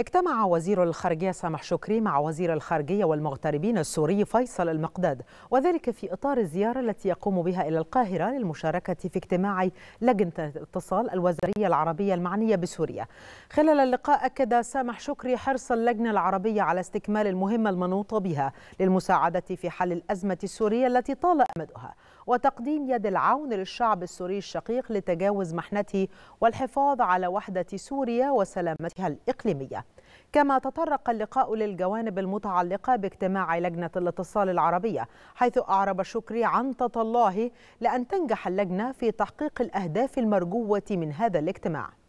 اجتمع وزير الخارجية سامح شكري مع وزير الخارجية والمغتربين السوري فيصل المقداد وذلك في إطار الزيارة التي يقوم بها إلى القاهرة للمشاركة في اجتماع لجنة الاتصال الوزارية العربية المعنية بسوريا خلال اللقاء أكد سامح شكري حرص اللجنة العربية على استكمال المهمة المنوطة بها للمساعدة في حل الأزمة السورية التي طال أمدها وتقديم يد العون للشعب السوري الشقيق لتجاوز محنته والحفاظ على وحدة سوريا وسلامتها الإقليمية كما تطرق اللقاء للجوانب المتعلقة باجتماع لجنة الاتصال العربية حيث أعرب شكري عن تطلعه لأن تنجح اللجنة في تحقيق الأهداف المرجوة من هذا الاجتماع